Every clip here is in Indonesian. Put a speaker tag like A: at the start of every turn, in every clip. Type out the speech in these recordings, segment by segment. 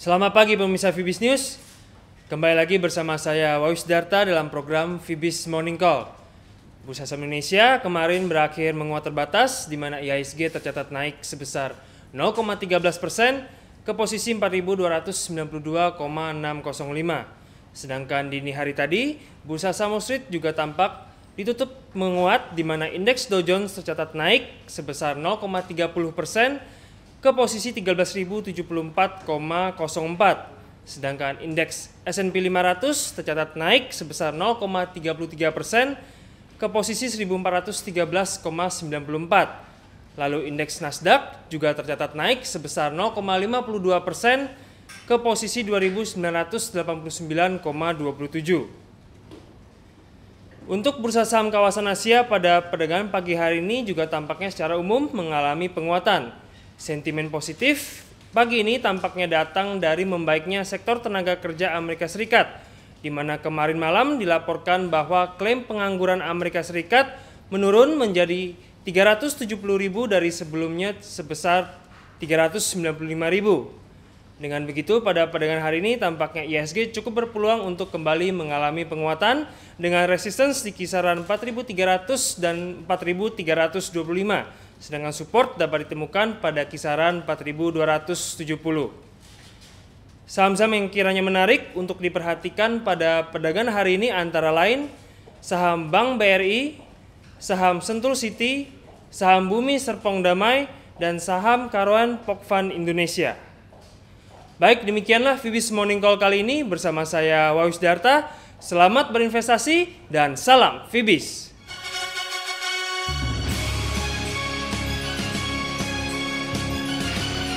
A: Selamat pagi pemirsa Vibis News. Kembali lagi bersama saya Wawis Darta dalam program Vibis Morning Call. Bursa saham Indonesia kemarin berakhir menguat terbatas di mana IHSG tercatat naik sebesar 0,13 persen ke posisi 4.292,605. Sedangkan dini hari tadi, bursa Saham Street juga tampak ditutup menguat di mana indeks Dow Jones tercatat naik sebesar 0,30 persen ke posisi 13.074,04. Sedangkan indeks S&P 500 tercatat naik sebesar 0,33 persen ke posisi 1.413,94. Lalu indeks Nasdaq juga tercatat naik sebesar 0,52 persen ke posisi 2989,27. Untuk bursa saham kawasan Asia pada perdagangan pagi hari ini juga tampaknya secara umum mengalami penguatan. Sentimen positif pagi ini tampaknya datang dari membaiknya sektor tenaga kerja Amerika Serikat, di mana kemarin malam dilaporkan bahwa klaim pengangguran Amerika Serikat menurun menjadi 370.000 dari sebelumnya sebesar 395.000. Dengan begitu, pada perdagangan hari ini tampaknya ISG cukup berpeluang untuk kembali mengalami penguatan dengan resistance di kisaran 4.300 dan 4.325, sedangkan support dapat ditemukan pada kisaran 4.270. Saham-saham yang kiranya menarik untuk diperhatikan pada perdagangan hari ini antara lain saham Bank BRI, saham Sentul City, saham Bumi Serpong Damai, dan saham Karuan Pokvan Indonesia. Baik, demikianlah Vibis Morning Call kali ini bersama saya Wawis Darta. Selamat berinvestasi dan salam Vibis.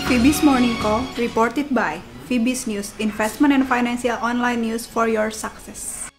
A: Vibis Morning Call reported by Vibis News, investment and financial online news for your success.